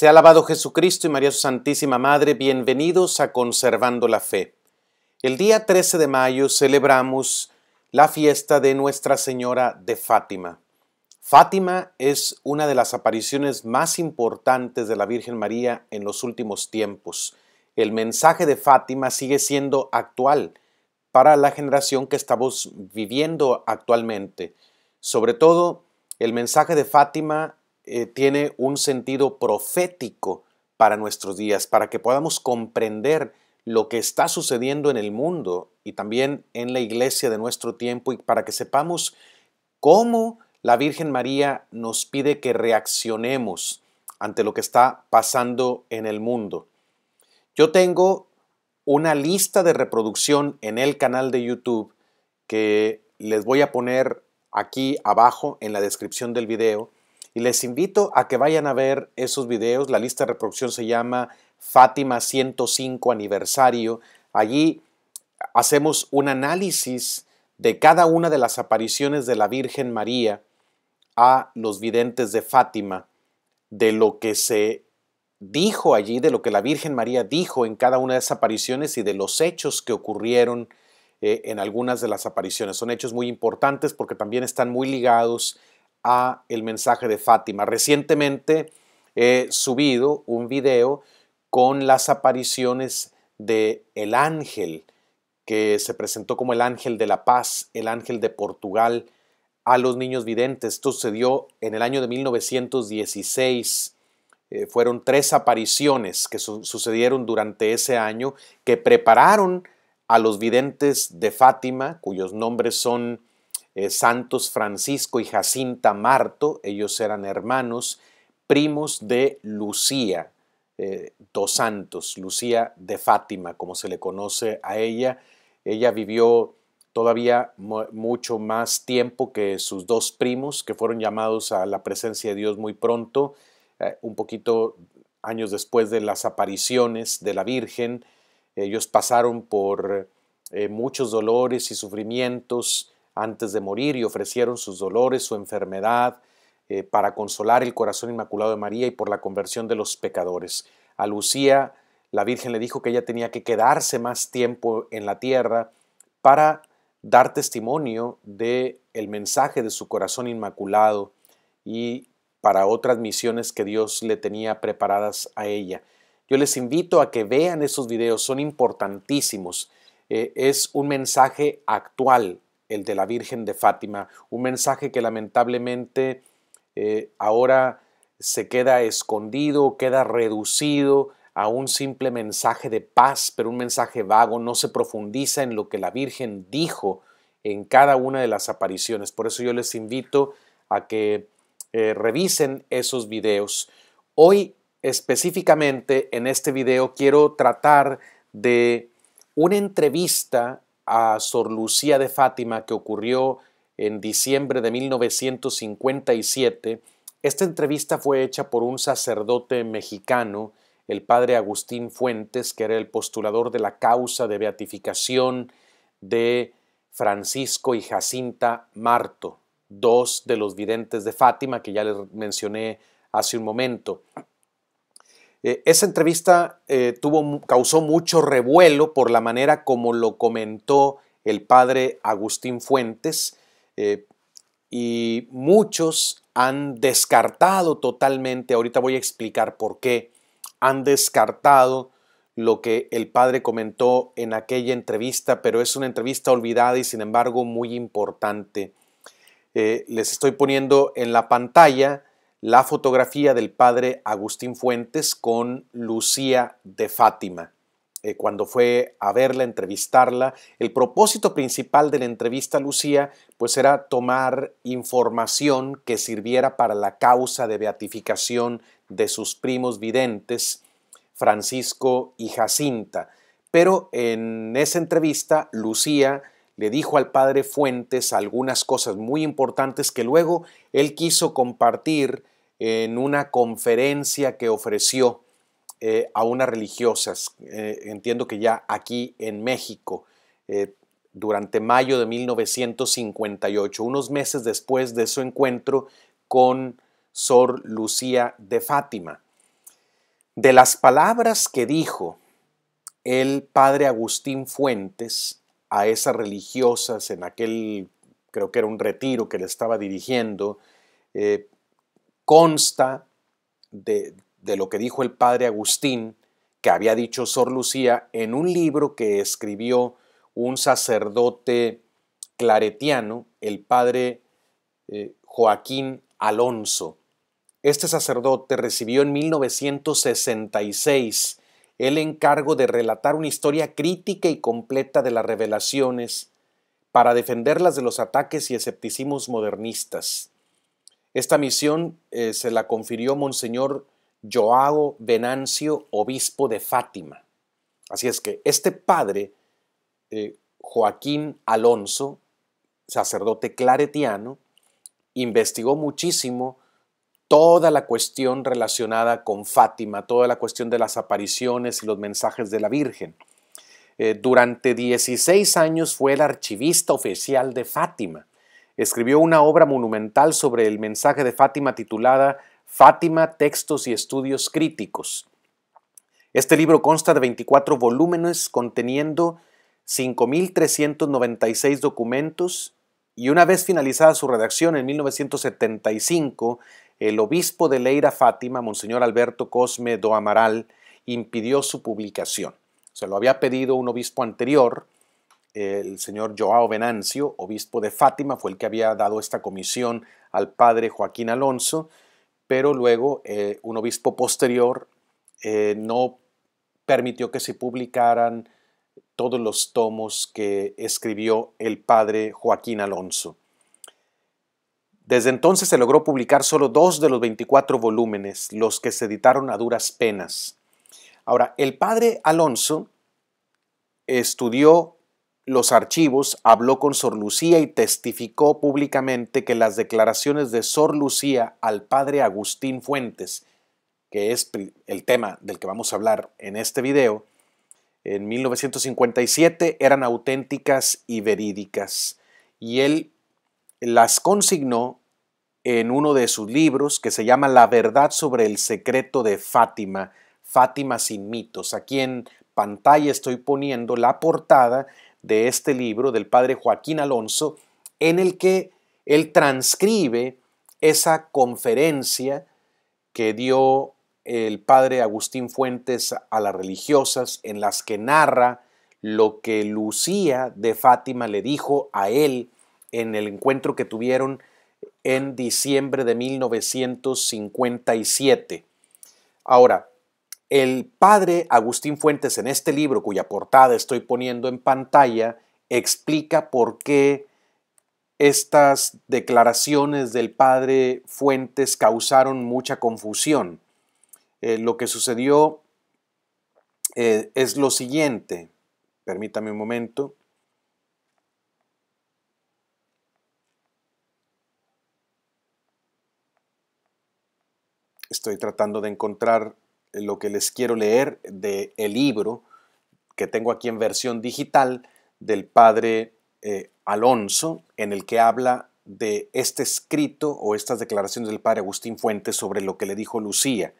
Se ha alabado Jesucristo y María su Santísima Madre, bienvenidos a Conservando la Fe. El día 13 de mayo celebramos la fiesta de Nuestra Señora de Fátima. Fátima es una de las apariciones más importantes de la Virgen María en los últimos tiempos. El mensaje de Fátima sigue siendo actual para la generación que estamos viviendo actualmente. Sobre todo, el mensaje de Fátima eh, tiene un sentido profético para nuestros días, para que podamos comprender lo que está sucediendo en el mundo y también en la iglesia de nuestro tiempo y para que sepamos cómo la Virgen María nos pide que reaccionemos ante lo que está pasando en el mundo. Yo tengo una lista de reproducción en el canal de YouTube que les voy a poner aquí abajo en la descripción del video y les invito a que vayan a ver esos videos. La lista de reproducción se llama Fátima 105 aniversario. Allí hacemos un análisis de cada una de las apariciones de la Virgen María a los videntes de Fátima, de lo que se dijo allí, de lo que la Virgen María dijo en cada una de esas apariciones y de los hechos que ocurrieron eh, en algunas de las apariciones. Son hechos muy importantes porque también están muy ligados a el mensaje de Fátima. Recientemente he subido un video con las apariciones de el ángel que se presentó como el ángel de la paz, el ángel de Portugal a los niños videntes. Esto sucedió en el año de 1916. Eh, fueron tres apariciones que sucedieron durante ese año que prepararon a los videntes de Fátima, cuyos nombres son eh, Santos Francisco y Jacinta Marto, ellos eran hermanos, primos de Lucía eh, dos Santos, Lucía de Fátima, como se le conoce a ella. Ella vivió todavía mucho más tiempo que sus dos primos, que fueron llamados a la presencia de Dios muy pronto, eh, un poquito años después de las apariciones de la Virgen. Ellos pasaron por muchos dolores y sufrimientos, antes de morir y ofrecieron sus dolores, su enfermedad, eh, para consolar el corazón inmaculado de María y por la conversión de los pecadores. A Lucía la Virgen le dijo que ella tenía que quedarse más tiempo en la tierra para dar testimonio de mensaje de su corazón inmaculado y para otras misiones que Dios le tenía preparadas a ella. Yo les invito a que vean esos videos, son importantísimos. Eh, es un mensaje actual, el de la Virgen de Fátima, un mensaje que lamentablemente eh, ahora se queda escondido, queda reducido a un simple mensaje de paz, pero un mensaje vago, no se profundiza en lo que la Virgen dijo en cada una de las apariciones. Por eso yo les invito a que eh, revisen esos videos. Hoy específicamente en este video quiero tratar de una entrevista a Sor Lucía de Fátima que ocurrió en diciembre de 1957, esta entrevista fue hecha por un sacerdote mexicano, el padre Agustín Fuentes, que era el postulador de la causa de beatificación de Francisco y Jacinta Marto, dos de los videntes de Fátima que ya les mencioné hace un momento. Eh, esa entrevista eh, tuvo, causó mucho revuelo por la manera como lo comentó el padre Agustín Fuentes eh, y muchos han descartado totalmente, ahorita voy a explicar por qué, han descartado lo que el padre comentó en aquella entrevista, pero es una entrevista olvidada y sin embargo muy importante. les estoy poniendo en la pantalla la fotografía del padre Agustín Fuentes con Lucía de Fátima. Eh, cuando fue a verla, entrevistarla, el propósito principal de la entrevista a Lucía pues era tomar información que sirviera para la causa de beatificación de sus primos videntes, Francisco y Jacinta. Pero en esa entrevista, Lucía le dijo al padre Fuentes algunas cosas muy importantes que luego él quiso compartir en una conferencia que ofreció eh, a unas religiosas, eh, entiendo que ya aquí en México, eh, durante mayo de 1958, unos meses después de su encuentro con Sor Lucía de Fátima. De las palabras que dijo el padre Agustín Fuentes a esas religiosas en aquel, creo que era un retiro que le estaba dirigiendo, consta de, lo que dijo el padre Agustín, que había dicho Sor Lucía, en un libro que escribió un sacerdote claretiano, el padre eh, Joaquín Alonso. Este sacerdote recibió en 1966 el encargo de relatar una historia crítica y completa de las revelaciones para defenderlas de los ataques y escepticismos modernistas. Esta misión eh, se la confirió Monseñor Joao Venancio, obispo de Fátima. Así es que este padre, eh, Joaquín Alonso, sacerdote claretiano, investigó muchísimo toda la cuestión relacionada con Fátima, toda la cuestión de las apariciones y los mensajes de la Virgen. Eh, durante 16 años fue el archivista oficial de Fátima escribió una obra monumental sobre el mensaje de Fátima titulada Fátima, Textos y Estudios Críticos. Este libro consta de 24 volúmenes conteniendo 5.396 documentos y una vez finalizada su redacción en 1975, el obispo de Leira Fátima, Monseñor Alberto Cosme do Amaral, impidió su publicación. Se lo había pedido un obispo anterior, el señor Joao Venancio, obispo de Fátima, fue el que había dado esta comisión al padre Joaquín Alonso, pero luego eh, un obispo posterior eh, no permitió que se publicaran todos los tomos que escribió el padre Joaquín Alonso. Desde entonces se logró publicar solo dos de los 24 volúmenes, los que se editaron a duras penas. Ahora, el padre Alonso estudió los archivos, habló con Sor Lucía y testificó públicamente que las declaraciones de Sor Lucía al padre Agustín Fuentes, que es el tema del que vamos a hablar en este video, en 1957 eran auténticas y verídicas. Y él las consignó en uno de sus libros que se llama La verdad sobre el secreto de Fátima, Fátima sin mitos. Aquí en pantalla estoy poniendo la portada de este libro del padre Joaquín Alonso, en el que él transcribe esa conferencia que dio el padre Agustín Fuentes a las religiosas, en las que narra lo que Lucía de Fátima le dijo a él en el encuentro que tuvieron en diciembre de 1957. Ahora, el padre Agustín Fuentes en este libro, cuya portada estoy poniendo en pantalla, explica por qué estas declaraciones del padre Fuentes causaron mucha confusión. Eh, lo que sucedió eh, es lo siguiente. Permítame un momento. Estoy tratando de encontrar lo que les quiero leer de el libro que tengo aquí en versión digital del padre eh, Alonso, en el que habla de este escrito o estas declaraciones del padre Agustín Fuentes sobre lo que le dijo Lucía.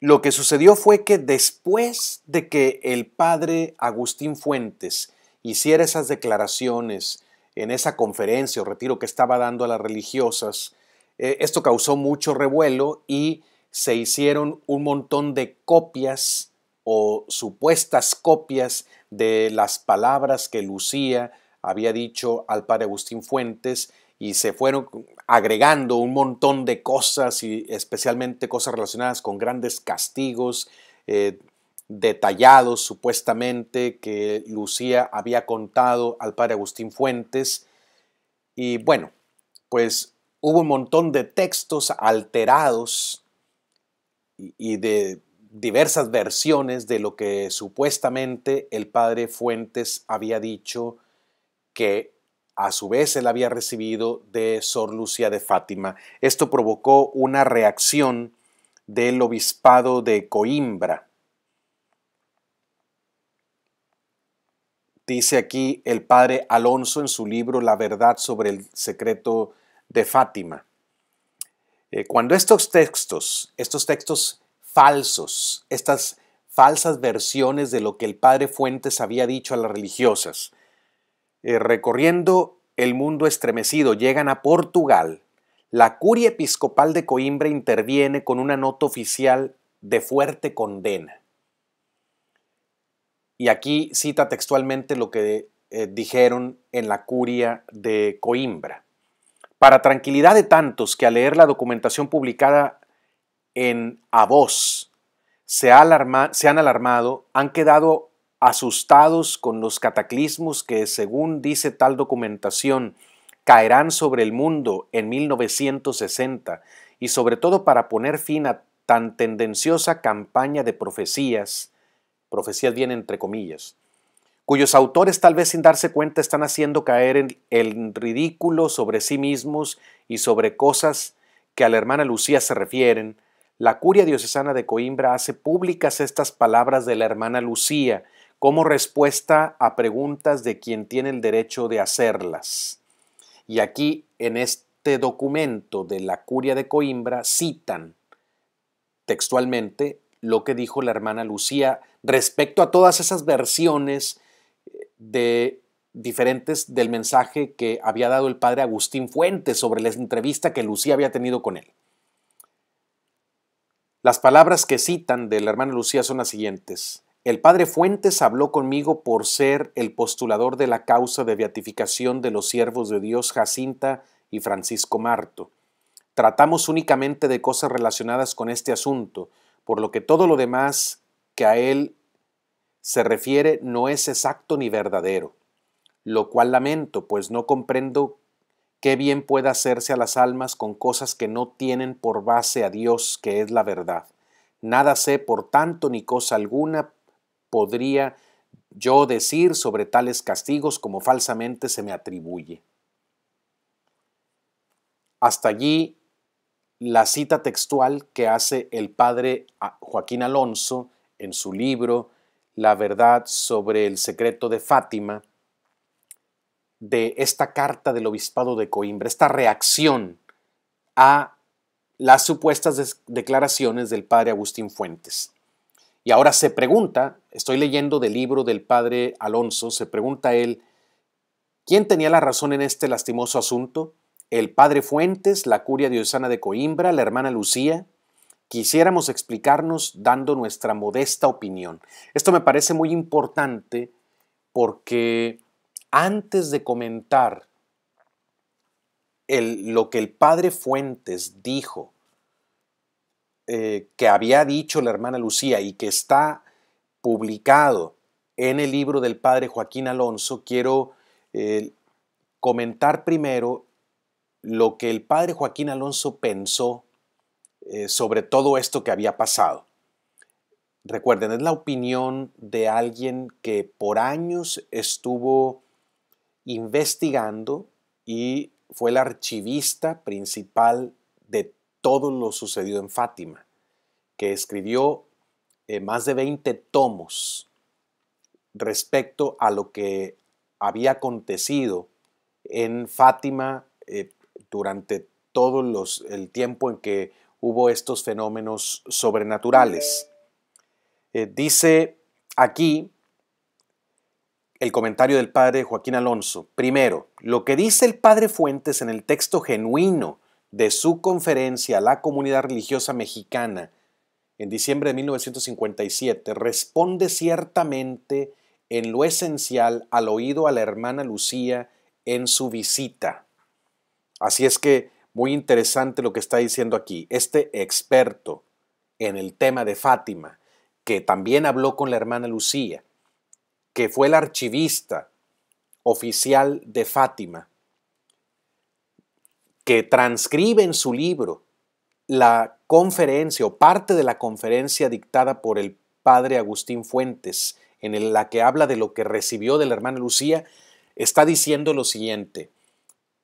Lo que sucedió fue que después de que el padre Agustín Fuentes hiciera esas declaraciones en esa conferencia o retiro que estaba dando a las religiosas, eh, esto causó mucho revuelo y se hicieron un montón de copias o supuestas copias de las palabras que Lucía había dicho al padre Agustín Fuentes y se fueron agregando un montón de cosas y especialmente cosas relacionadas con grandes castigos eh, detallados supuestamente que Lucía había contado al padre Agustín Fuentes y bueno pues hubo un montón de textos alterados y de diversas versiones de lo que supuestamente el padre Fuentes había dicho que a su vez él había recibido de Sor Lucía de Fátima. Esto provocó una reacción del obispado de Coimbra. Dice aquí el padre Alonso en su libro La verdad sobre el secreto de Fátima. Eh, cuando estos textos, estos textos falsos, estas falsas versiones de lo que el padre Fuentes había dicho a las religiosas, eh, recorriendo el mundo estremecido, llegan a Portugal, la curia episcopal de Coimbra interviene con una nota oficial de fuerte condena. Y aquí cita textualmente lo que eh, dijeron en la curia de Coimbra. Para tranquilidad de tantos que al leer la documentación publicada en A se, se han alarmado, han quedado asustados con los cataclismos que, según dice tal documentación, caerán sobre el mundo en 1960 y sobre todo para poner fin a tan tendenciosa campaña de profecías, profecías bien entre comillas, cuyos autores tal vez sin darse cuenta están haciendo caer en el ridículo sobre sí mismos y sobre cosas que a la hermana Lucía se refieren, la curia diocesana de Coimbra hace públicas estas palabras de la hermana Lucía como respuesta a preguntas de quien tiene el derecho de hacerlas. Y aquí, en este documento de la curia de Coimbra, citan textualmente lo que dijo la hermana Lucía respecto a todas esas versiones de diferentes del mensaje que había dado el padre Agustín Fuentes sobre la entrevista que Lucía había tenido con él. Las palabras que citan del hermano Lucía son las siguientes. El padre Fuentes habló conmigo por ser el postulador de la causa de beatificación de los siervos de Dios Jacinta y Francisco Marto. Tratamos únicamente de cosas relacionadas con este asunto, por lo que todo lo demás que a él se refiere no es exacto ni verdadero, lo cual lamento, pues no comprendo qué bien puede hacerse a las almas con cosas que no tienen por base a Dios, que es la verdad. Nada sé, por tanto, ni cosa alguna podría yo decir sobre tales castigos como falsamente se me atribuye. Hasta allí la cita textual que hace el padre Joaquín Alonso en su libro la verdad sobre el secreto de Fátima de esta carta del obispado de Coimbra, esta reacción a las supuestas declaraciones del padre Agustín Fuentes. Y ahora se pregunta, estoy leyendo del libro del padre Alonso, se pregunta él, ¿quién tenía la razón en este lastimoso asunto? ¿El padre Fuentes, la curia diosana de Coimbra, la hermana Lucía? quisiéramos explicarnos dando nuestra modesta opinión. Esto me parece muy importante porque antes de comentar lo que el padre Fuentes dijo, eh, que había dicho la hermana Lucía y que está publicado en el libro del padre Joaquín Alonso, quiero eh, comentar primero lo que el padre Joaquín Alonso pensó eh, sobre todo esto que había pasado. Recuerden, es la opinión de alguien que por años estuvo investigando y fue el archivista principal de todo lo sucedido en Fátima, que escribió eh, más de 20 tomos respecto a lo que había acontecido en Fátima eh, durante todo los, el tiempo en que hubo estos fenómenos sobrenaturales. Eh, dice aquí el comentario del padre Joaquín Alonso. Primero, lo que dice el padre Fuentes en el texto genuino de su conferencia a la comunidad religiosa mexicana en diciembre de 1957 responde ciertamente en lo esencial al oído a la hermana Lucía en su visita. Así es que muy interesante lo que está diciendo aquí. Este experto en el tema de Fátima, que también habló con la hermana Lucía, que fue el archivista oficial de Fátima, que transcribe en su libro la conferencia o parte de la conferencia dictada por el padre Agustín Fuentes, en la que habla de lo que recibió de la hermana Lucía, está diciendo lo siguiente,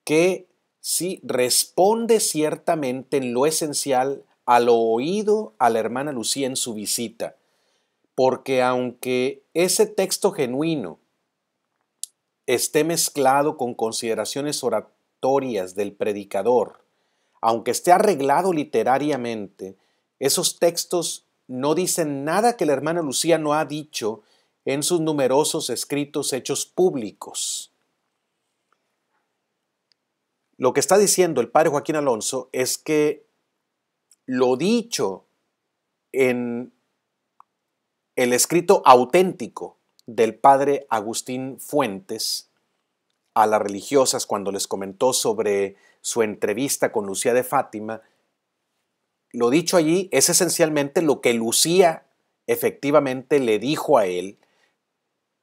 que sí responde ciertamente en lo esencial a lo oído a la hermana Lucía en su visita, porque aunque ese texto genuino esté mezclado con consideraciones oratorias del predicador, aunque esté arreglado literariamente, esos textos no dicen nada que la hermana Lucía no ha dicho en sus numerosos escritos hechos públicos. Lo que está diciendo el padre Joaquín Alonso es que lo dicho en el escrito auténtico del padre Agustín Fuentes a las religiosas cuando les comentó sobre su entrevista con Lucía de Fátima, lo dicho allí es esencialmente lo que Lucía efectivamente le dijo a él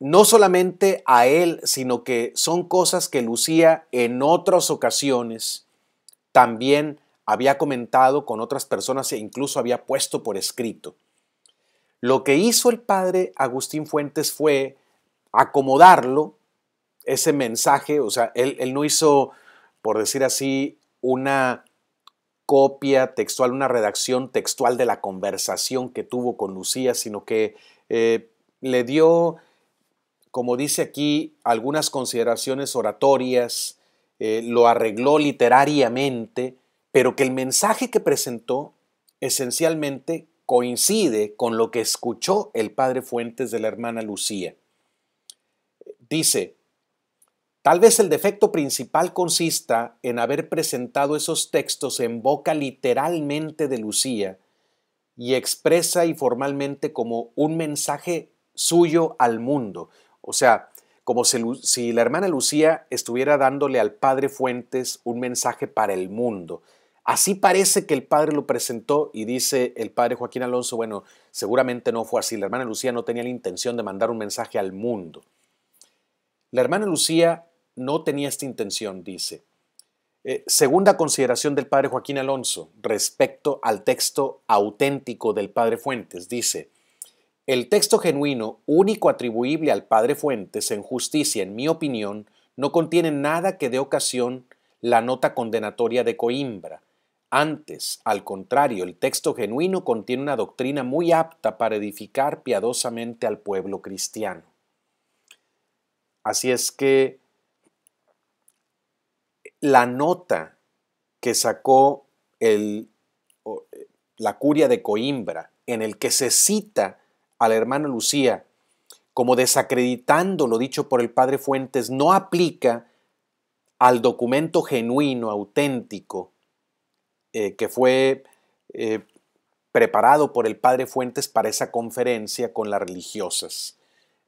no solamente a él, sino que son cosas que Lucía en otras ocasiones también había comentado con otras personas e incluso había puesto por escrito. Lo que hizo el padre Agustín Fuentes fue acomodarlo, ese mensaje, o sea, él, no hizo, por decir así, una copia textual, una redacción textual de la conversación que tuvo con Lucía, sino que eh, le dio como dice aquí, algunas consideraciones oratorias, eh, lo arregló literariamente, pero que el mensaje que presentó esencialmente coincide con lo que escuchó el padre Fuentes de la hermana Lucía. Dice, Tal vez el defecto principal consista en haber presentado esos textos en boca literalmente de Lucía y expresa y formalmente como un mensaje suyo al mundo, o sea, como si, la hermana Lucía estuviera dándole al Padre Fuentes un mensaje para el mundo. Así parece que el padre lo presentó y dice el padre Joaquín Alonso, bueno, seguramente no fue así, la hermana Lucía no tenía la intención de mandar un mensaje al mundo. La hermana Lucía no tenía esta intención, dice. Eh, segunda consideración del padre Joaquín Alonso respecto al texto auténtico del padre Fuentes, dice, el texto genuino, único atribuible al Padre Fuentes en justicia, en mi opinión, no contiene nada que dé ocasión la nota condenatoria de Coimbra. Antes, al contrario, el texto genuino contiene una doctrina muy apta para edificar piadosamente al pueblo cristiano. Así es que la nota que sacó eh, la curia de Coimbra, en el que se cita la hermano Lucía como desacreditando lo dicho por el padre Fuentes no aplica al documento genuino, auténtico, eh, que fue eh, preparado por el padre Fuentes para esa conferencia con las religiosas.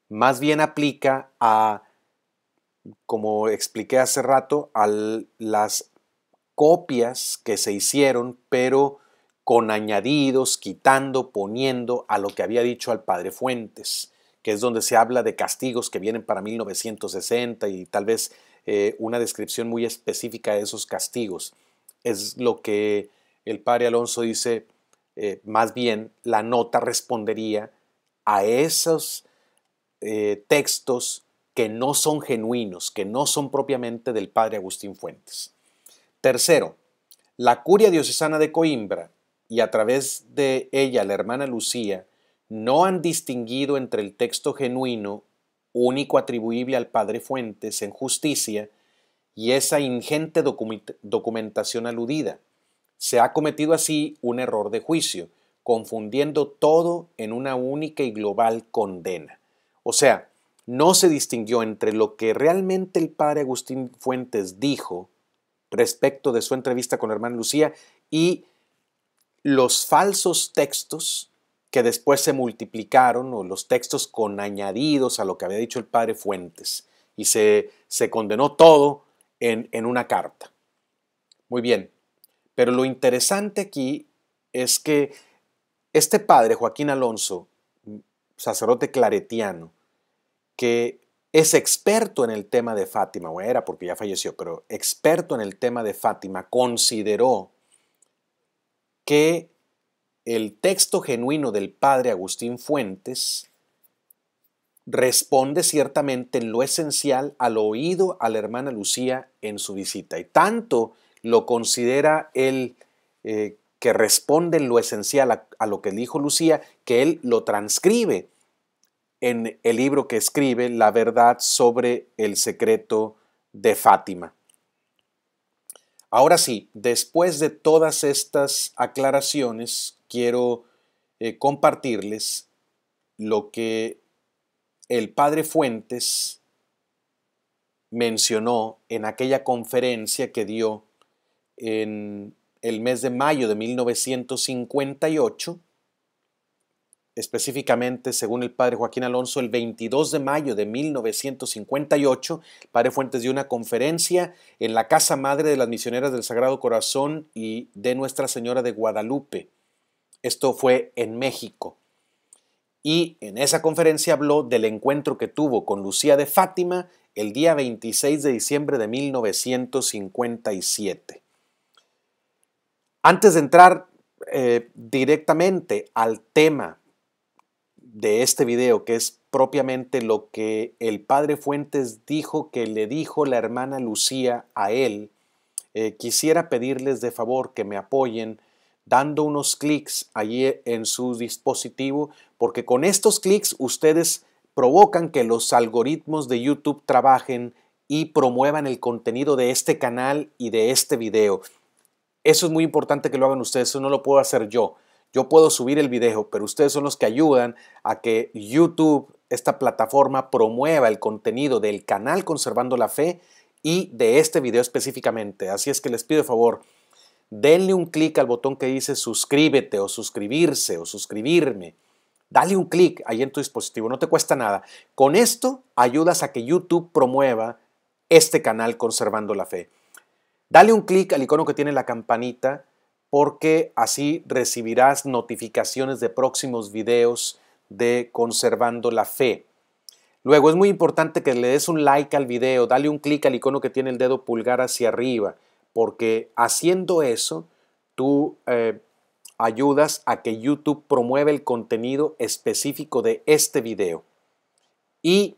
Más bien aplica a, como expliqué hace rato, a las copias que se hicieron, pero con añadidos, quitando, poniendo a lo que había dicho al padre Fuentes, que es donde se habla de castigos que vienen para 1960 y tal vez eh, una descripción muy específica de esos castigos. Es lo que el padre Alonso dice, eh, más bien la nota respondería a esos eh, textos que no son genuinos, que no son propiamente del padre Agustín Fuentes. Tercero, la curia diocesana de Coimbra y a través de ella la hermana Lucía no han distinguido entre el texto genuino, único atribuible al padre Fuentes en justicia, y esa ingente documentación aludida. Se ha cometido así un error de juicio, confundiendo todo en una única y global condena. O sea, no se distinguió entre lo que realmente el padre Agustín Fuentes dijo respecto de su entrevista con la hermana Lucía y los falsos textos que después se multiplicaron, o los textos con añadidos a lo que había dicho el padre Fuentes, y se, condenó todo en, en una carta. Muy bien, pero lo interesante aquí es que este padre, Joaquín Alonso, sacerdote claretiano, que es experto en el tema de Fátima, o era porque ya falleció, pero experto en el tema de Fátima, consideró que el texto genuino del padre Agustín Fuentes responde ciertamente en lo esencial al oído a la hermana Lucía en su visita. Y tanto lo considera él eh, que responde en lo esencial a, a lo que dijo Lucía, que él lo transcribe en el libro que escribe, La verdad sobre el secreto de Fátima. Ahora sí, después de todas estas aclaraciones, quiero eh, compartirles lo que el padre Fuentes mencionó en aquella conferencia que dio en el mes de mayo de 1958 específicamente, según el padre Joaquín Alonso, el 22 de mayo de 1958, el padre Fuentes dio una conferencia en la Casa Madre de las Misioneras del Sagrado Corazón y de Nuestra Señora de Guadalupe. Esto fue en México. Y en esa conferencia habló del encuentro que tuvo con Lucía de Fátima el día 26 de diciembre de 1957. Antes de entrar eh, directamente al tema de este video, que es propiamente lo que el padre Fuentes dijo que le dijo la hermana Lucía a él, eh, quisiera pedirles de favor que me apoyen dando unos clics allí e, en su dispositivo, porque con estos clics ustedes provocan que los algoritmos de YouTube trabajen y promuevan el contenido de este canal y de este video. Eso es muy importante que lo hagan ustedes, eso no lo puedo hacer yo. Yo puedo subir el video, pero ustedes son los que ayudan a que YouTube, esta plataforma, promueva el contenido del canal Conservando la Fe y de este video específicamente. Así es que les pido de favor, denle un clic al botón que dice suscríbete o suscribirse o suscribirme. Dale un clic ahí en tu dispositivo, no te cuesta nada. Con esto ayudas a que YouTube promueva este canal Conservando la Fe. Dale un clic al icono que tiene la campanita porque así recibirás notificaciones de próximos videos de Conservando la Fe. Luego es muy importante que le des un like al video, dale un clic al icono que tiene el dedo pulgar hacia arriba, porque haciendo eso tú eh, ayudas a que YouTube promueva el contenido específico de este video. Y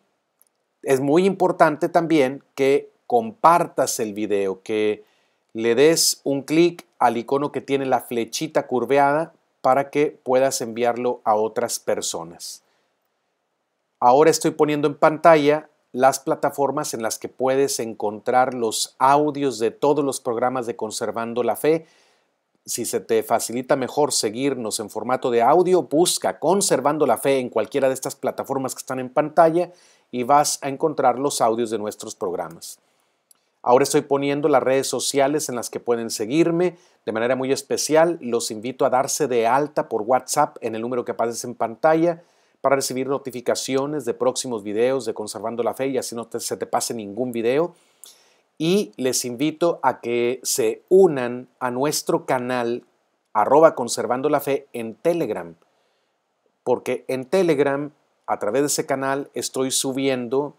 es muy importante también que compartas el video, que le des un clic al icono que tiene la flechita curveada para que puedas enviarlo a otras personas. Ahora estoy poniendo en pantalla las plataformas en las que puedes encontrar los audios de todos los programas de Conservando la Fe. Si se te facilita mejor seguirnos en formato de audio, busca Conservando la Fe en cualquiera de estas plataformas que están en pantalla y vas a encontrar los audios de nuestros programas. Ahora estoy poniendo las redes sociales en las que pueden seguirme. De manera muy especial, los invito a darse de alta por WhatsApp en el número que aparece en pantalla para recibir notificaciones de próximos videos de Conservando la Fe y así no se te pase ningún video. Y les invito a que se unan a nuestro canal arroba conservando la fe en Telegram, porque en Telegram, a través de ese canal, estoy subiendo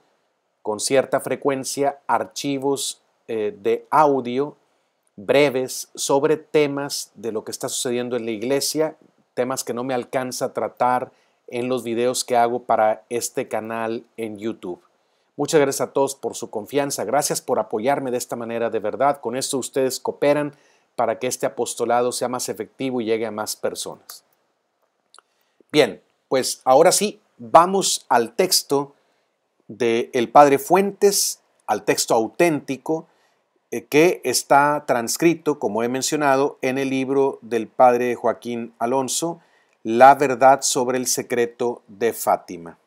con cierta frecuencia archivos eh, de audio breves sobre temas de lo que está sucediendo en la iglesia, temas que no me alcanza a tratar en los videos que hago para este canal en YouTube. Muchas gracias a todos por su confianza, gracias por apoyarme de esta manera de verdad. Con esto ustedes cooperan para que este apostolado sea más efectivo y llegue a más personas. Bien, pues ahora sí, vamos al texto del padre Fuentes al texto auténtico eh, que está transcrito, como he mencionado, en el libro del padre Joaquín Alonso, La verdad sobre el secreto de Fátima.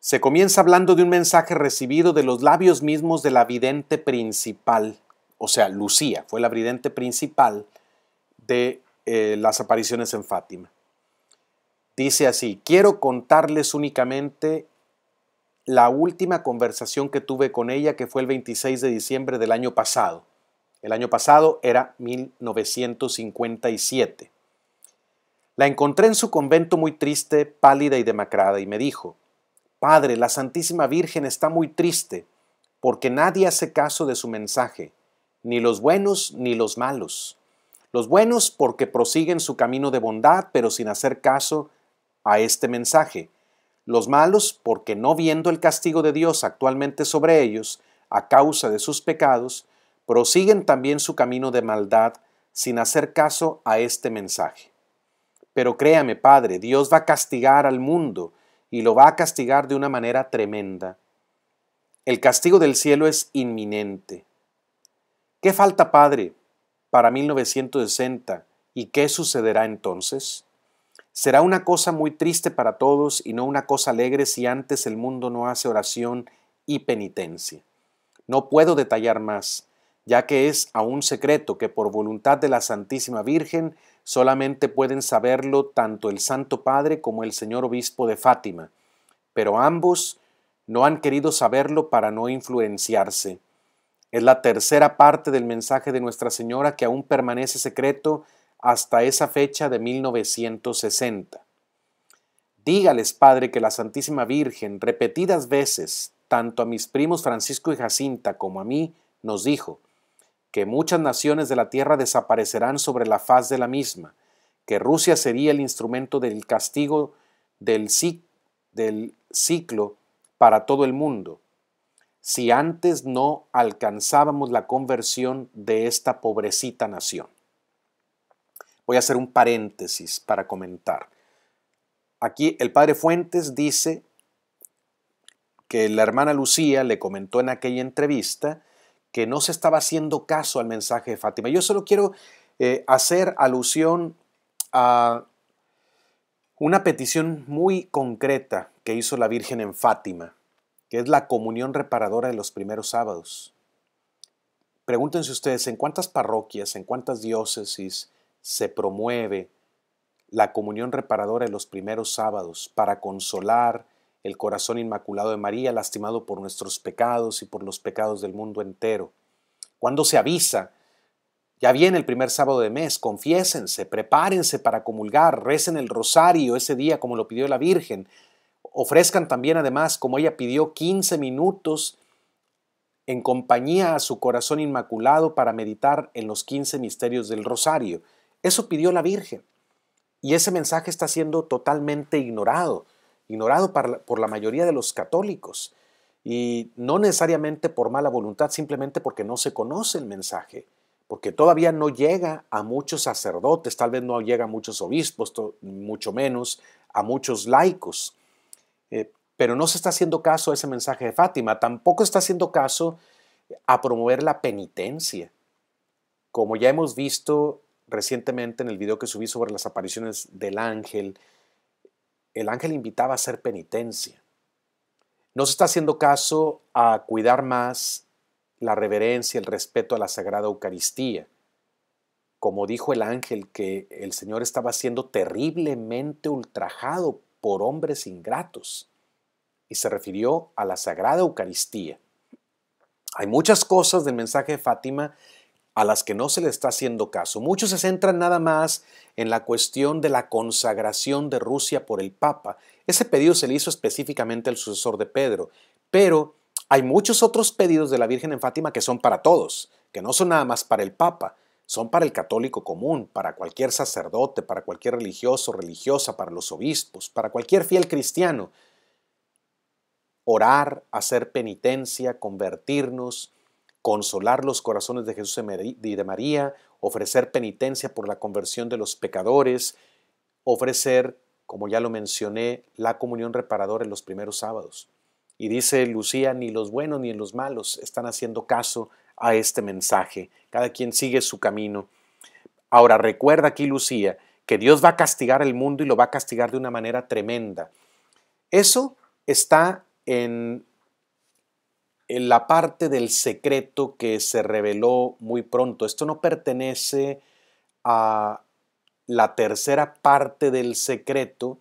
Se comienza hablando de un mensaje recibido de los labios mismos de la vidente principal, o sea, Lucía, fue la vidente principal de eh, las apariciones en Fátima. Dice así, quiero contarles únicamente la última conversación que tuve con ella, que fue el 26 de diciembre del año pasado. El año pasado era 1957. La encontré en su convento muy triste, pálida y demacrada, y me dijo, Padre, la Santísima Virgen está muy triste, porque nadie hace caso de su mensaje, ni los buenos ni los malos. Los buenos porque prosiguen su camino de bondad, pero sin hacer caso a este mensaje. Los malos, porque no viendo el castigo de Dios actualmente sobre ellos, a causa de sus pecados, prosiguen también su camino de maldad sin hacer caso a este mensaje. Pero créame, Padre, Dios va a castigar al mundo y lo va a castigar de una manera tremenda. El castigo del cielo es inminente. ¿Qué falta, Padre, para 1960 y qué sucederá entonces? Será una cosa muy triste para todos y no una cosa alegre si antes el mundo no hace oración y penitencia. No puedo detallar más, ya que es aún secreto que por voluntad de la Santísima Virgen solamente pueden saberlo tanto el Santo Padre como el Señor Obispo de Fátima, pero ambos no han querido saberlo para no influenciarse. Es la tercera parte del mensaje de Nuestra Señora que aún permanece secreto hasta esa fecha de 1960. Dígales, Padre, que la Santísima Virgen repetidas veces, tanto a mis primos Francisco y Jacinta como a mí, nos dijo, que muchas naciones de la tierra desaparecerán sobre la faz de la misma, que Rusia sería el instrumento del castigo del, del ciclo para todo el mundo, si antes no alcanzábamos la conversión de esta pobrecita nación. Voy a hacer un paréntesis para comentar. Aquí el padre Fuentes dice que la hermana Lucía le comentó en aquella entrevista que no se estaba haciendo caso al mensaje de Fátima. Yo solo quiero eh, hacer alusión a una petición muy concreta que hizo la Virgen en Fátima, que es la comunión reparadora de los primeros sábados. Pregúntense ustedes, ¿en cuántas parroquias, en cuántas diócesis, se promueve la comunión reparadora en los primeros sábados para consolar el corazón inmaculado de María, lastimado por nuestros pecados y por los pecados del mundo entero. Cuando se avisa, ya viene el primer sábado de mes, confiésense, prepárense para comulgar, recen el rosario ese día como lo pidió la Virgen. Ofrezcan también, además, como ella pidió, 15 minutos en compañía a su corazón inmaculado para meditar en los 15 misterios del rosario. Eso pidió la Virgen. Y ese mensaje está siendo totalmente ignorado, ignorado por la mayoría de los católicos. Y no necesariamente por mala voluntad, simplemente porque no se conoce el mensaje, porque todavía no llega a muchos sacerdotes, tal vez no llega a muchos obispos, mucho menos a muchos laicos. Eh, pero no se está haciendo caso a ese mensaje de Fátima, tampoco está haciendo caso a promover la penitencia. Como ya hemos visto, recientemente en el video que subí sobre las apariciones del ángel, el ángel invitaba a hacer penitencia. No se está haciendo caso a cuidar más la reverencia, el respeto a la Sagrada Eucaristía. Como dijo el ángel, que el Señor estaba siendo terriblemente ultrajado por hombres ingratos. Y se refirió a la Sagrada Eucaristía. Hay muchas cosas del mensaje de Fátima a las que no se le está haciendo caso. Muchos se centran nada más en la cuestión de la consagración de Rusia por el Papa. Ese pedido se le hizo específicamente al sucesor de Pedro, pero hay muchos otros pedidos de la Virgen en Fátima que son para todos, que no son nada más para el Papa, son para el católico común, para cualquier sacerdote, para cualquier religioso, religiosa, para los obispos, para cualquier fiel cristiano. Orar, hacer penitencia, convertirnos, consolar los corazones de Jesús y de María, ofrecer penitencia por la conversión de los pecadores, ofrecer, como ya lo mencioné, la comunión reparadora en los primeros sábados. Y dice Lucía, ni los buenos ni los malos están haciendo caso a este mensaje. Cada quien sigue su camino. Ahora recuerda aquí Lucía que Dios va a castigar al mundo y lo va a castigar de una manera tremenda. Eso está en la parte del secreto que se reveló muy pronto. Esto no pertenece a la tercera parte del secreto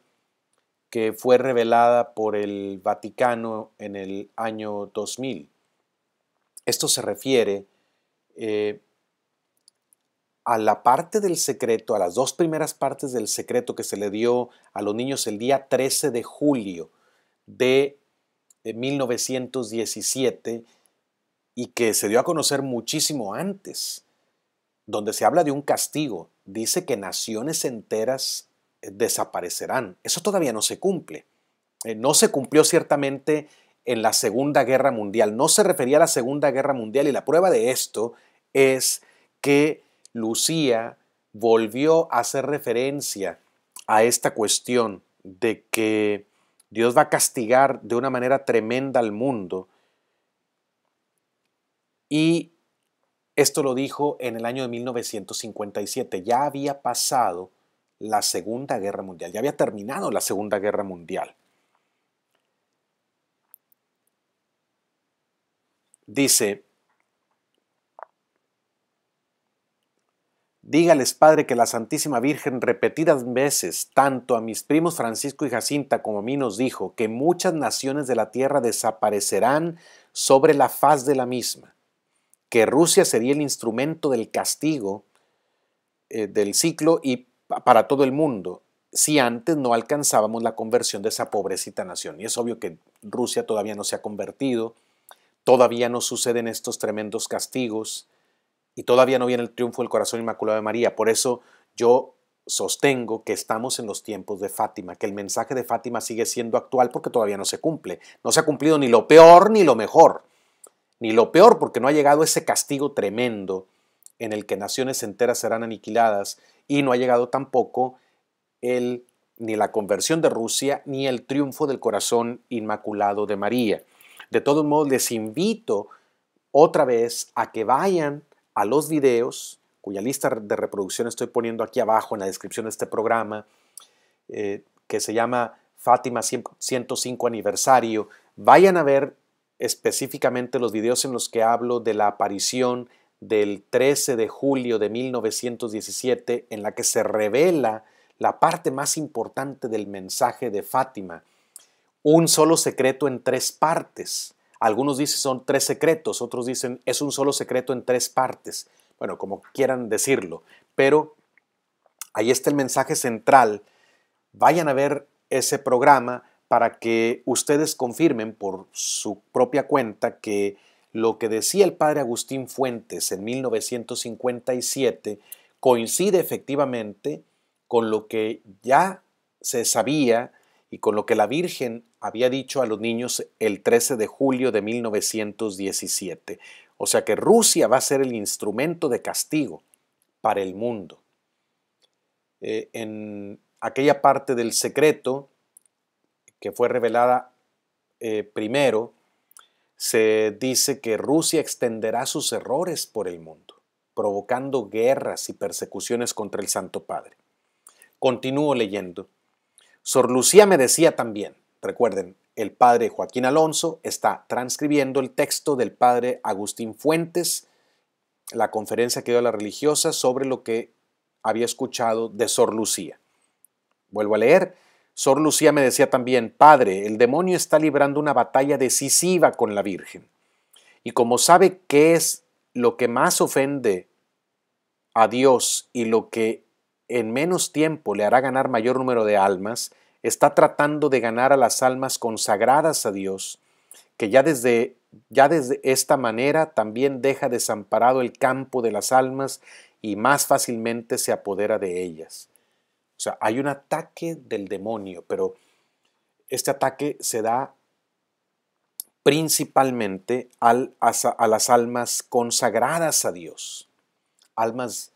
que fue revelada por el Vaticano en el año 2000. Esto se refiere eh, a la parte del secreto, a las dos primeras partes del secreto que se le dio a los niños el día 13 de julio de de 1917 y que se dio a conocer muchísimo antes, donde se habla de un castigo, dice que naciones enteras eh, desaparecerán. Eso todavía no se cumple. Eh, no se cumplió ciertamente en la Segunda Guerra Mundial. No se refería a la Segunda Guerra Mundial y la prueba de esto es que Lucía volvió a hacer referencia a esta cuestión de que Dios va a castigar de una manera tremenda al mundo. Y esto lo dijo en el año de 1957. Ya había pasado la Segunda Guerra Mundial, ya había terminado la Segunda Guerra Mundial. Dice, Dígales, Padre, que la Santísima Virgen repetidas veces, tanto a mis primos Francisco y Jacinta como a mí nos dijo, que muchas naciones de la tierra desaparecerán sobre la faz de la misma, que Rusia sería el instrumento del castigo eh, del ciclo y para todo el mundo, si antes no alcanzábamos la conversión de esa pobrecita nación. Y es obvio que Rusia todavía no se ha convertido, todavía no suceden estos tremendos castigos y todavía no viene el triunfo del corazón inmaculado de María. Por eso yo sostengo que estamos en los tiempos de Fátima, que el mensaje de Fátima sigue siendo actual porque todavía no se cumple. No se ha cumplido ni lo peor ni lo mejor. Ni lo peor porque no ha llegado ese castigo tremendo en el que naciones enteras serán aniquiladas y no ha llegado tampoco el, ni la conversión de Rusia ni el triunfo del corazón inmaculado de María. De todos modos, les invito otra vez a que vayan a los videos, cuya lista de reproducción estoy poniendo aquí abajo en la descripción de este programa, eh, que se llama Fátima 105 aniversario. Vayan a ver específicamente los videos en los que hablo de la aparición del 13 de julio de 1917, en la que se revela la parte más importante del mensaje de Fátima. Un solo secreto en tres partes. Algunos dicen son tres secretos, otros dicen es un solo secreto en tres partes. Bueno, como quieran decirlo, pero ahí está el mensaje central. Vayan a ver ese programa para que ustedes confirmen por su propia cuenta que lo que decía el padre Agustín Fuentes en 1957 coincide efectivamente con lo que ya se sabía y con lo que la Virgen había dicho a los niños el 13 de julio de 1917. O sea que Rusia va a ser el instrumento de castigo para el mundo. Eh, en aquella parte del secreto que fue revelada eh, primero, se dice que Rusia extenderá sus errores por el mundo, provocando guerras y persecuciones contra el Santo Padre. Continúo leyendo. Sor Lucía me decía también, recuerden, el padre Joaquín Alonso está transcribiendo el texto del padre Agustín Fuentes, la conferencia que dio la religiosa sobre lo que había escuchado de Sor Lucía. Vuelvo a leer. Sor Lucía me decía también, Padre, el demonio está librando una batalla decisiva con la Virgen. Y como sabe qué es lo que más ofende a Dios y lo que en menos tiempo le hará ganar mayor número de almas, está tratando de ganar a las almas consagradas a Dios, que ya desde, ya desde esta manera también deja desamparado el campo de las almas y más fácilmente se apodera de ellas. O sea, hay un ataque del demonio, pero este ataque se da principalmente al, a, a, las almas consagradas a Dios, almas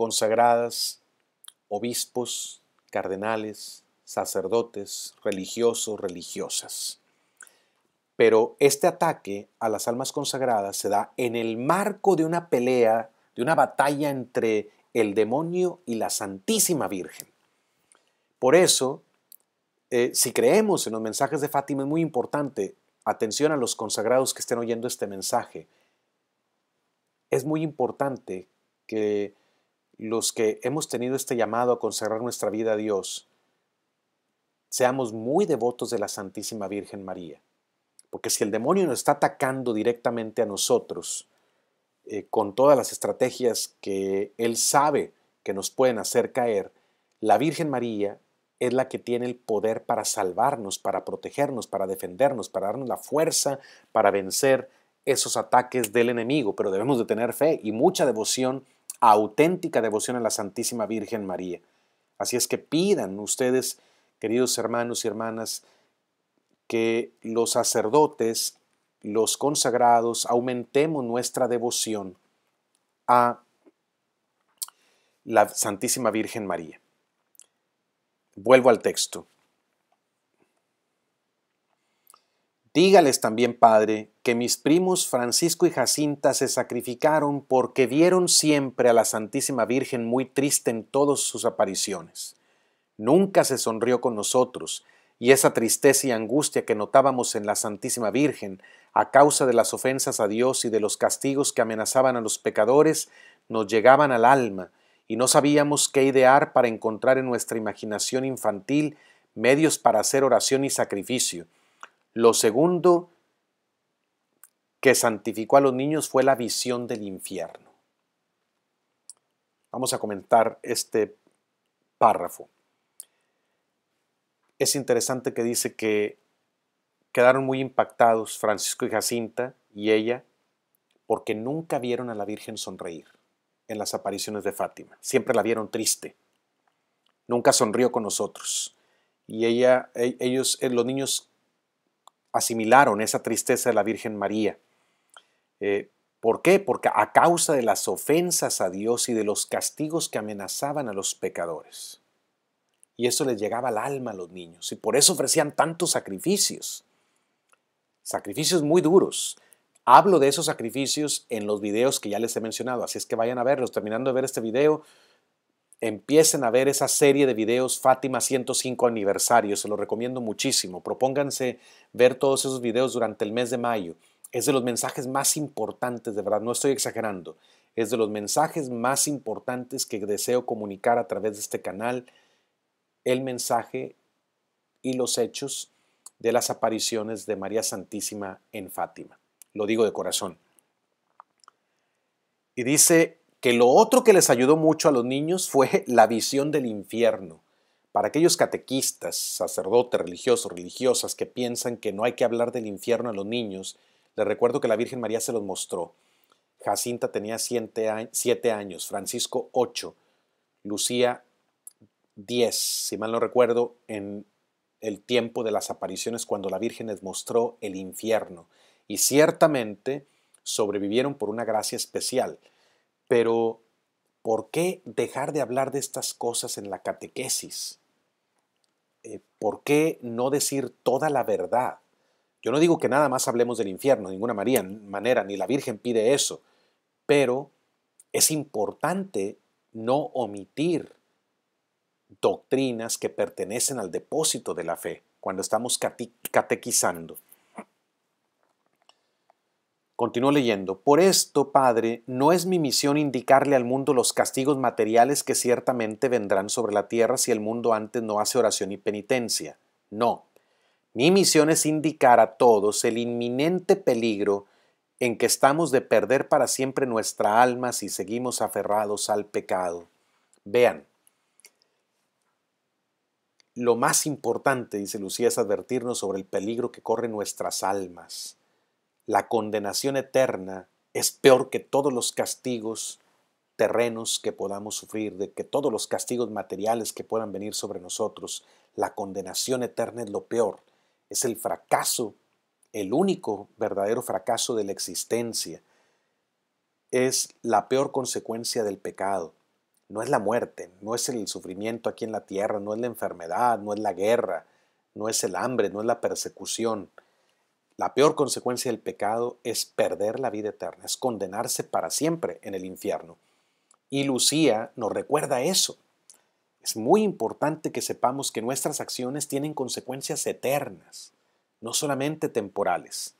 consagradas, obispos, cardenales, sacerdotes, religiosos, religiosas. Pero este ataque a las almas consagradas se da en el marco de una pelea, de una batalla entre el demonio y la Santísima Virgen. Por eso, eh, si creemos en los mensajes de Fátima, es muy importante, atención a los consagrados que estén oyendo este mensaje, es muy importante que los que hemos tenido este llamado a consagrar nuestra vida a Dios, seamos muy devotos de la Santísima Virgen María. Porque si el demonio nos está atacando directamente a nosotros, eh, con todas las estrategias que él sabe que nos pueden hacer caer, la Virgen María es la que tiene el poder para salvarnos, para protegernos, para defendernos, para darnos la fuerza para vencer esos ataques del enemigo. Pero debemos de tener fe y mucha devoción auténtica devoción a la Santísima Virgen María. Así es que pidan ustedes, queridos hermanos y hermanas, que los sacerdotes, los consagrados, aumentemos nuestra devoción a la Santísima Virgen María. Vuelvo al texto. Dígales también, Padre, que mis primos Francisco y Jacinta se sacrificaron porque vieron siempre a la Santísima Virgen muy triste en todas sus apariciones. Nunca se sonrió con nosotros, y esa tristeza y angustia que notábamos en la Santísima Virgen, a causa de las ofensas a Dios y de los castigos que amenazaban a los pecadores, nos llegaban al alma, y no sabíamos qué idear para encontrar en nuestra imaginación infantil medios para hacer oración y sacrificio lo segundo que santificó a los niños fue la visión del infierno. Vamos a comentar este párrafo. Es interesante que dice que quedaron muy impactados Francisco y Jacinta y ella porque nunca vieron a la Virgen sonreír en las apariciones de Fátima. Siempre la vieron triste. Nunca sonrió con nosotros. Y ella, e, ellos, eh, los niños asimilaron esa tristeza de la Virgen María. Eh, ¿Por qué? Porque a causa de las ofensas a Dios y de los castigos que amenazaban a los pecadores. Y eso les llegaba al alma a los niños. Y por eso ofrecían tantos sacrificios. Sacrificios muy duros. Hablo de esos sacrificios en los videos que ya les he mencionado. Así es que vayan a verlos. Terminando de ver este video, empiecen a ver esa serie de videos Fátima 105 aniversario, se lo recomiendo muchísimo. Propónganse ver todos esos videos durante el mes de mayo. Es de los mensajes más importantes, de verdad, no estoy exagerando. Es de los mensajes más importantes que deseo comunicar a través de este canal. El mensaje y los hechos de las apariciones de María Santísima en Fátima. Lo digo de corazón. Y dice que lo otro que les ayudó mucho a los niños fue la visión del infierno. Para aquellos catequistas, sacerdotes, religiosos, religiosas que piensan que no hay que hablar del infierno a los niños, les recuerdo que la Virgen María se los mostró. Jacinta tenía siete años, Francisco ocho, Lucía diez, si mal no recuerdo, en el tiempo de las apariciones cuando la Virgen les mostró el infierno. Y ciertamente sobrevivieron por una gracia especial. Pero, ¿por qué dejar de hablar de estas cosas en la catequesis? Eh, ¿Por qué no decir toda la verdad? Yo no digo que nada más hablemos del infierno, de ninguna María, manera, ni la Virgen pide eso, pero es importante no omitir doctrinas que pertenecen al depósito de la fe cuando estamos catequizando. Continúo leyendo. Por esto, Padre, no es mi misión indicarle al mundo los castigos materiales que ciertamente vendrán sobre la tierra si el mundo antes no hace oración y penitencia. No. Mi misión es indicar a todos el inminente peligro en que estamos de perder para siempre nuestra alma si seguimos aferrados al pecado. Vean, lo más importante, dice Lucía, es advertirnos sobre el peligro que corre nuestras almas la condenación eterna es peor que todos los castigos terrenos que podamos sufrir, de que todos los castigos materiales que puedan venir sobre nosotros, la condenación eterna es lo peor, es el fracaso, el único verdadero fracaso de la existencia, es la peor consecuencia del pecado. No es la muerte, no es el sufrimiento aquí en la tierra, no es la enfermedad, no es la guerra, no es el hambre, no es la persecución, la peor consecuencia del pecado es perder la vida eterna, es condenarse para siempre en el infierno. Y Lucía nos recuerda eso. Es muy importante que sepamos que nuestras acciones tienen consecuencias eternas, no solamente temporales.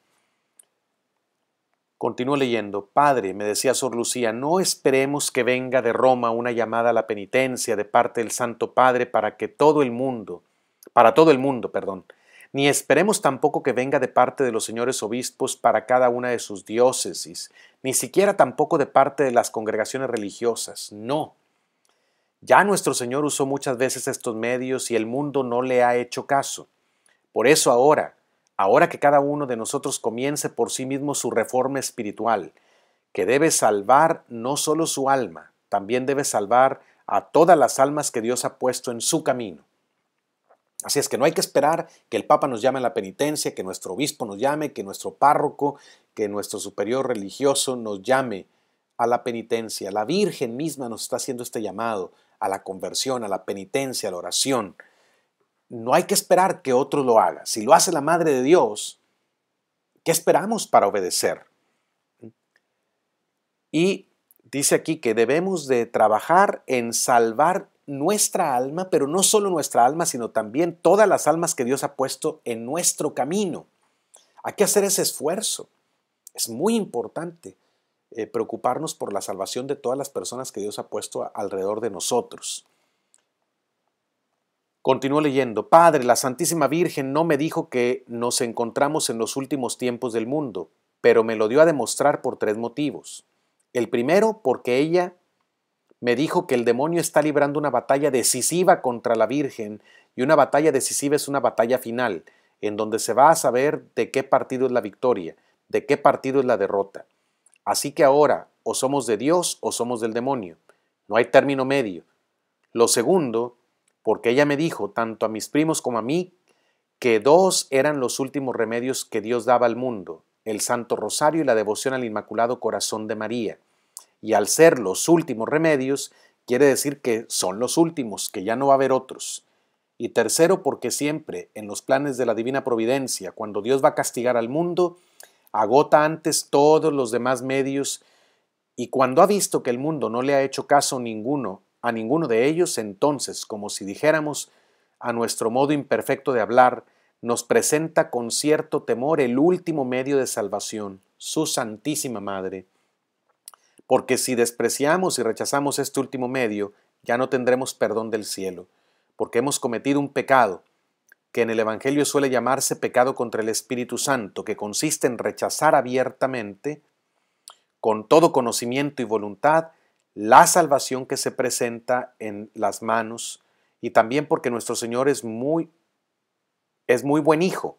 Continúo leyendo. Padre, me decía Sor Lucía, no esperemos que venga de Roma una llamada a la penitencia de parte del Santo Padre para que todo el mundo, para todo el mundo, perdón, ni esperemos tampoco que venga de parte de los señores obispos para cada una de sus diócesis, ni siquiera tampoco de parte de las congregaciones religiosas, no. Ya nuestro Señor usó muchas veces estos medios y el mundo no le ha hecho caso. Por eso ahora, ahora que cada uno de nosotros comience por sí mismo su reforma espiritual, que debe salvar no solo su alma, también debe salvar a todas las almas que Dios ha puesto en su camino. Así es que no hay que esperar que el Papa nos llame a la penitencia, que nuestro obispo nos llame, que nuestro párroco, que nuestro superior religioso nos llame a la penitencia. La Virgen misma nos está haciendo este llamado a la conversión, a la penitencia, a la oración. No hay que esperar que otro lo haga. Si lo hace la Madre de Dios, ¿qué esperamos para obedecer? Y dice aquí que debemos de trabajar en salvar nuestra alma, pero no solo nuestra alma, sino también todas las almas que Dios ha puesto en nuestro camino. Hay que hacer ese esfuerzo. Es muy importante eh, preocuparnos por la salvación de todas las personas que Dios ha puesto alrededor de nosotros. Continúo leyendo, Padre, la Santísima Virgen no me dijo que nos encontramos en los últimos tiempos del mundo, pero me lo dio a demostrar por tres motivos. El primero, porque ella me dijo que el demonio está librando una batalla decisiva contra la Virgen y una batalla decisiva es una batalla final, en donde se va a saber de qué partido es la victoria, de qué partido es la derrota. Así que ahora o somos de Dios o somos del demonio. No hay término medio. Lo segundo, porque ella me dijo, tanto a mis primos como a mí, que dos eran los últimos remedios que Dios daba al mundo, el Santo Rosario y la devoción al Inmaculado Corazón de María y al ser los últimos remedios, quiere decir que son los últimos, que ya no va a haber otros. Y tercero, porque siempre en los planes de la divina providencia, cuando Dios va a castigar al mundo, agota antes todos los demás medios y cuando ha visto que el mundo no le ha hecho caso ninguno a ninguno de ellos, entonces, como si dijéramos, a nuestro modo imperfecto de hablar, nos presenta con cierto temor el último medio de salvación, su Santísima Madre porque si despreciamos y rechazamos este último medio, ya no tendremos perdón del cielo, porque hemos cometido un pecado que en el Evangelio suele llamarse pecado contra el Espíritu Santo, que consiste en rechazar abiertamente, con todo conocimiento y voluntad, la salvación que se presenta en las manos, y también porque nuestro Señor es muy, es muy buen hijo,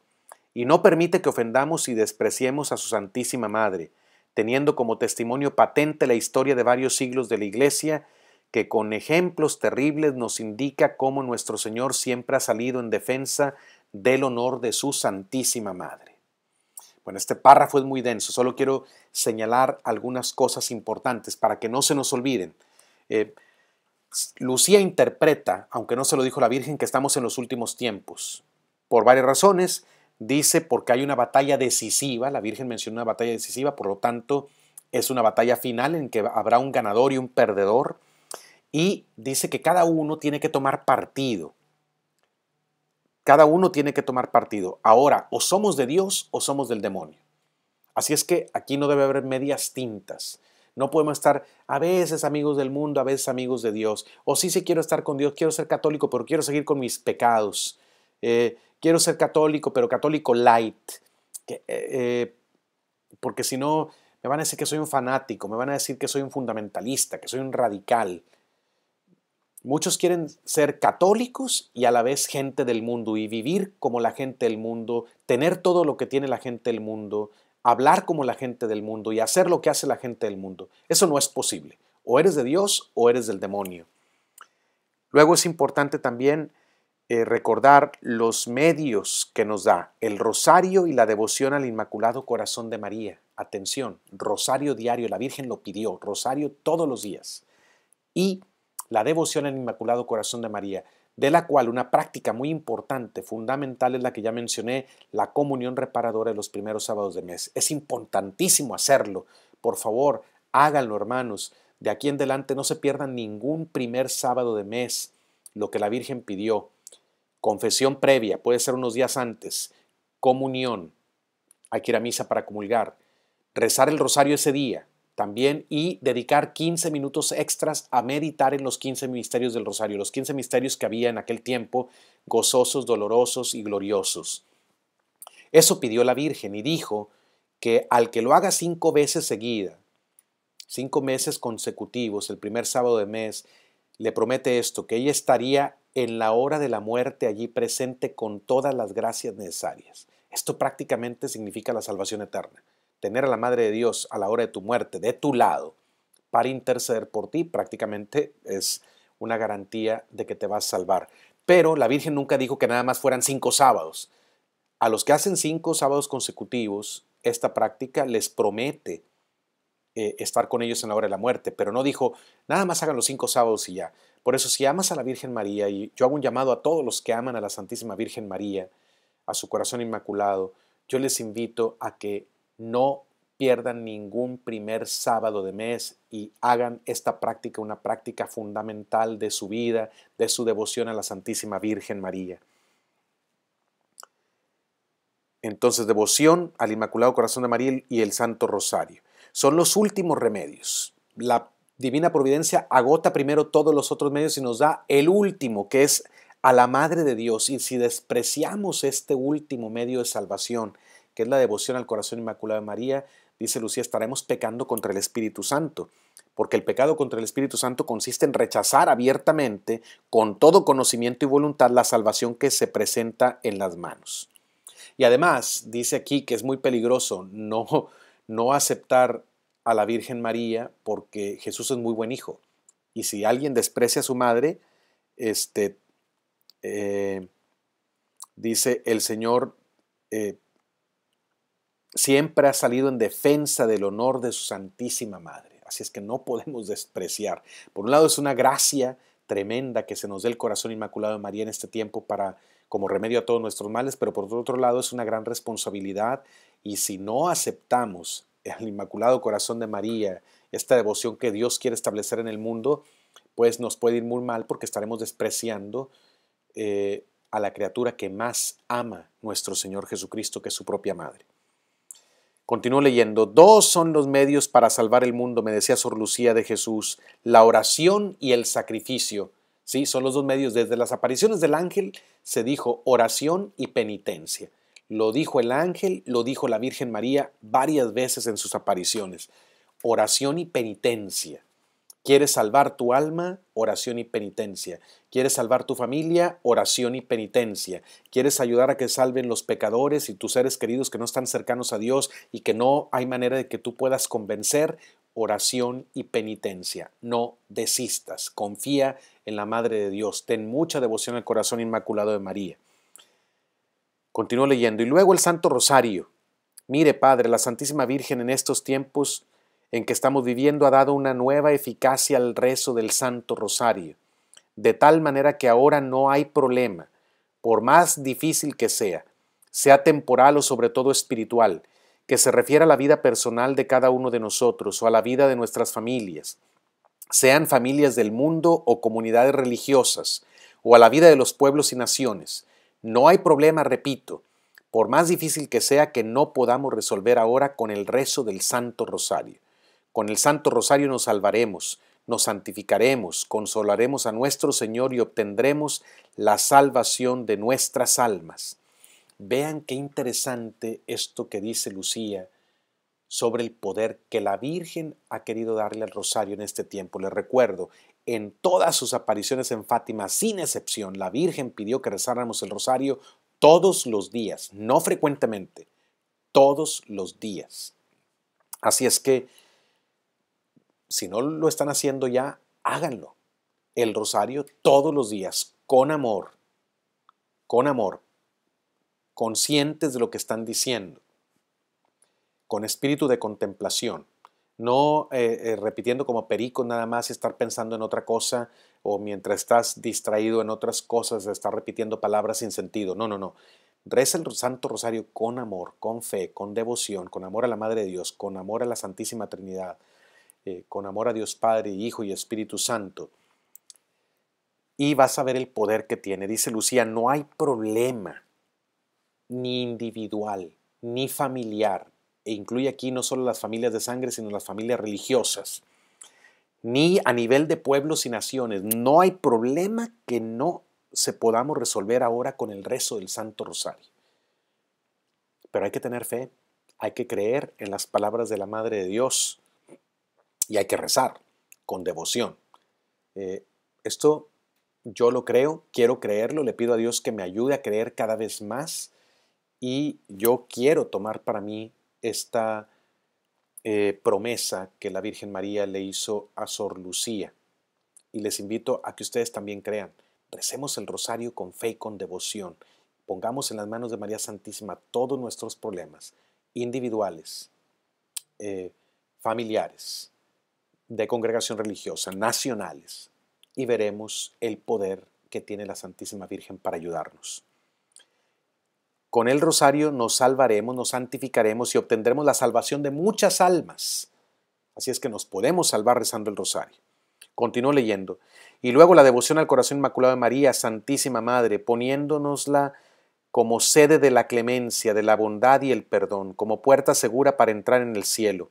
y no permite que ofendamos y despreciemos a su Santísima Madre, teniendo como testimonio patente la historia de varios siglos de la Iglesia, que con ejemplos terribles nos indica cómo nuestro Señor siempre ha salido en defensa del honor de su Santísima Madre. Bueno, este párrafo es muy denso, solo quiero señalar algunas cosas importantes para que no se nos olviden. Eh, Lucía interpreta, aunque no se lo dijo la Virgen, que estamos en los últimos tiempos, por varias razones, dice porque hay una batalla decisiva, la Virgen menciona una batalla decisiva, por lo tanto es una batalla final en que habrá un ganador y un perdedor, y dice que cada uno tiene que tomar partido. Cada uno tiene que tomar partido. Ahora, o somos de Dios o somos del demonio. Así es que aquí no debe haber medias tintas. No podemos estar a veces amigos del mundo, a veces amigos de Dios. O sí, sí quiero estar con Dios, quiero ser católico, pero quiero seguir con mis pecados. Eh, quiero ser católico, pero católico light, eh, eh, porque si no, me van a decir que soy un fanático, me van a decir que soy un fundamentalista, que soy un radical. Muchos quieren ser católicos y a la vez gente del mundo y vivir como la gente del mundo, tener todo lo que tiene la gente del mundo, hablar como la gente del mundo y hacer lo que hace la gente del mundo. Eso no es posible. O eres de Dios o eres del demonio. Luego es importante también eh, recordar los medios que nos da el rosario y la devoción al Inmaculado Corazón de María. Atención, rosario diario, la Virgen lo pidió, rosario todos los días. Y la devoción al Inmaculado Corazón de María, de la cual una práctica muy importante, fundamental, es la que ya mencioné, la comunión reparadora de los primeros sábados de mes. Es importantísimo hacerlo. Por favor, háganlo, hermanos. De aquí en adelante no se pierdan ningún primer sábado de mes, lo que la Virgen pidió confesión previa, puede ser unos días antes, comunión, hay que ir a misa para comulgar, rezar el rosario ese día también y dedicar 15 minutos extras a meditar en los 15 misterios del rosario, los 15 misterios que había en aquel tiempo, gozosos, dolorosos y gloriosos. Eso pidió la Virgen y dijo que al que lo haga cinco veces seguida, cinco meses consecutivos, el primer sábado de mes, le promete esto, que ella estaría en la hora de la muerte allí presente con todas las gracias necesarias. Esto prácticamente significa la salvación eterna. Tener a la Madre de Dios a la hora de tu muerte, de tu lado, para interceder por ti, prácticamente es una garantía de que te vas a salvar. Pero la Virgen nunca dijo que nada más fueran cinco sábados. A los que hacen cinco sábados consecutivos, esta práctica les promete eh, estar con ellos en la hora de la muerte, pero no dijo, nada más hagan los cinco sábados y ya. Por eso si amas a la Virgen María, y yo hago un llamado a todos los que aman a la Santísima Virgen María, a su corazón inmaculado, yo les invito a que no pierdan ningún primer sábado de mes y hagan esta práctica una práctica fundamental de su vida, de su devoción a la Santísima Virgen María. Entonces, devoción al Inmaculado Corazón de María y el Santo Rosario. Son los últimos remedios. La divina providencia agota primero todos los otros medios y nos da el último, que es a la Madre de Dios. Y si despreciamos este último medio de salvación, que es la devoción al corazón inmaculado de María, dice Lucía, estaremos pecando contra el Espíritu Santo, porque el pecado contra el Espíritu Santo consiste en rechazar abiertamente, con todo conocimiento y voluntad, la salvación que se presenta en las manos. Y además, dice aquí que es muy peligroso no, no aceptar a la Virgen María porque Jesús es muy buen hijo. Y si alguien desprecia a su madre, este, eh, dice el Señor, eh, siempre ha salido en defensa del honor de su Santísima Madre. Así es que no podemos despreciar. Por un lado es una gracia tremenda que se nos dé el corazón inmaculado de María en este tiempo para como remedio a todos nuestros males, pero por otro lado es una gran responsabilidad y si no aceptamos el Inmaculado Corazón de María, esta devoción que Dios quiere establecer en el mundo, pues nos puede ir muy mal porque estaremos despreciando eh, a la criatura que más ama nuestro Señor Jesucristo que es su propia madre. Continúo leyendo, dos son los medios para salvar el mundo, me decía Sor Lucía de Jesús, la oración y el sacrificio. Sí, son los dos medios. Desde las apariciones del ángel se dijo oración y penitencia. Lo dijo el ángel, lo dijo la Virgen María varias veces en sus apariciones. Oración y penitencia. ¿Quieres salvar tu alma? Oración y penitencia. ¿Quieres salvar tu familia? Oración y penitencia. ¿Quieres ayudar a que salven los pecadores y tus seres queridos que no están cercanos a Dios y que no hay manera de que tú puedas convencer? Oración y penitencia. No desistas. Confía en la Madre de Dios. Ten mucha devoción al corazón inmaculado de María. Continúo leyendo. Y luego el Santo Rosario. Mire, Padre, la Santísima Virgen en estos tiempos en que estamos viviendo ha dado una nueva eficacia al rezo del Santo Rosario, de tal manera que ahora no hay problema, por más difícil que sea, sea temporal o sobre todo espiritual, que se refiera a la vida personal de cada uno de nosotros o a la vida de nuestras familias, sean familias del mundo o comunidades religiosas, o a la vida de los pueblos y naciones, no hay problema, repito, por más difícil que sea que no podamos resolver ahora con el rezo del Santo Rosario. Con el Santo Rosario nos salvaremos, nos santificaremos, consolaremos a nuestro Señor y obtendremos la salvación de nuestras almas. Vean qué interesante esto que dice Lucía sobre el poder que la Virgen ha querido darle al rosario en este tiempo. Les recuerdo, en todas sus apariciones en Fátima, sin excepción, la Virgen pidió que rezáramos el rosario todos los días, no frecuentemente, todos los días. Así es que, si no lo están haciendo ya, háganlo. El rosario todos los días, con amor, con amor, conscientes de lo que están diciendo con espíritu de contemplación, no eh, eh, repitiendo como perico nada más estar pensando en otra cosa o mientras estás distraído en otras cosas, estar repitiendo palabras sin sentido. No, no, no. Reza el Santo Rosario con amor, con fe, con devoción, con amor a la Madre de Dios, con amor a la Santísima Trinidad, eh, con amor a Dios Padre, Hijo y Espíritu Santo. Y vas a ver el poder que tiene. Dice Lucía, no hay problema, ni individual, ni familiar, e incluye aquí no solo las familias de sangre, sino las familias religiosas, ni a nivel de pueblos y naciones. No hay problema que no se podamos resolver ahora con el rezo del Santo Rosario. Pero hay que tener fe, hay que creer en las palabras de la Madre de Dios y hay que rezar con devoción. Eh, esto yo lo creo, quiero creerlo, le pido a Dios que me ayude a creer cada vez más y yo quiero tomar para mí esta eh, promesa que la Virgen María le hizo a Sor Lucía. Y les invito a que ustedes también crean. Recemos el rosario con fe y con devoción. Pongamos en las manos de María Santísima todos nuestros problemas, individuales, eh, familiares, de congregación religiosa, nacionales, y veremos el poder que tiene la Santísima Virgen para ayudarnos. Con el rosario nos salvaremos, nos santificaremos y obtendremos la salvación de muchas almas. Así es que nos podemos salvar rezando el rosario. Continúo leyendo. Y luego la devoción al corazón inmaculado de María, Santísima Madre, poniéndonosla como sede de la clemencia, de la bondad y el perdón, como puerta segura para entrar en el cielo.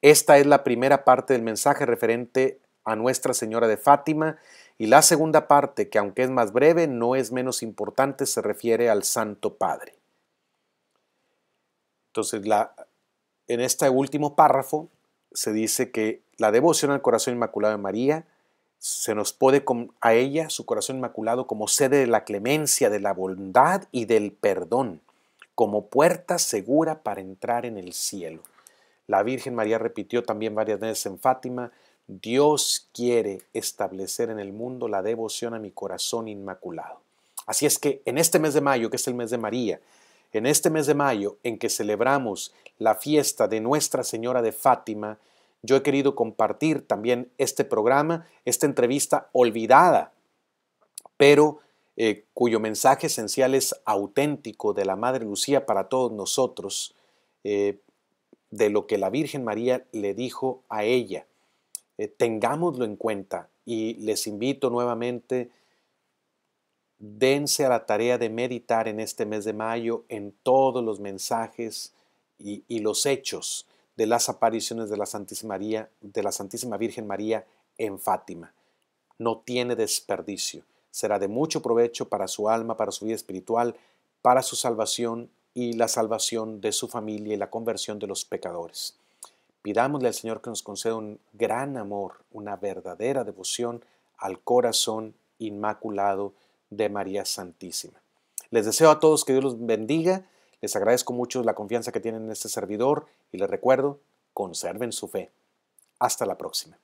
Esta es la primera parte del mensaje referente a Nuestra Señora de Fátima y la segunda parte, que aunque es más breve, no es menos importante, se refiere al Santo Padre. Entonces, en este último párrafo se dice que la devoción al corazón inmaculado de María se nos puede a ella, su corazón inmaculado, como sede de la clemencia, de la bondad y del perdón, como puerta segura para entrar en el cielo. La Virgen María repitió también varias veces en Fátima, Dios quiere establecer en el mundo la devoción a mi corazón inmaculado. Así es que en este mes de mayo, que es el mes de María, en este mes de mayo, en que celebramos la fiesta de Nuestra Señora de Fátima, yo he querido compartir también este programa, esta entrevista olvidada, pero eh, cuyo mensaje esencial es auténtico de la Madre Lucía para todos nosotros, eh, de lo que la Virgen María le dijo a ella. Eh, tengámoslo en cuenta y les invito nuevamente a dense a la tarea de meditar en este mes de mayo en todos los mensajes y, los hechos de las apariciones de la, Santísima de la Santísima Virgen María en Fátima. No tiene desperdicio. Será de mucho provecho para su alma, para su vida espiritual, para su salvación y la salvación de su familia y la conversión de los pecadores. Pidámosle al Señor que nos conceda un gran amor, una verdadera devoción al corazón inmaculado de María Santísima. Les deseo a todos que Dios los bendiga. Les agradezco mucho la confianza que tienen en este servidor y les recuerdo, conserven su fe. Hasta la próxima.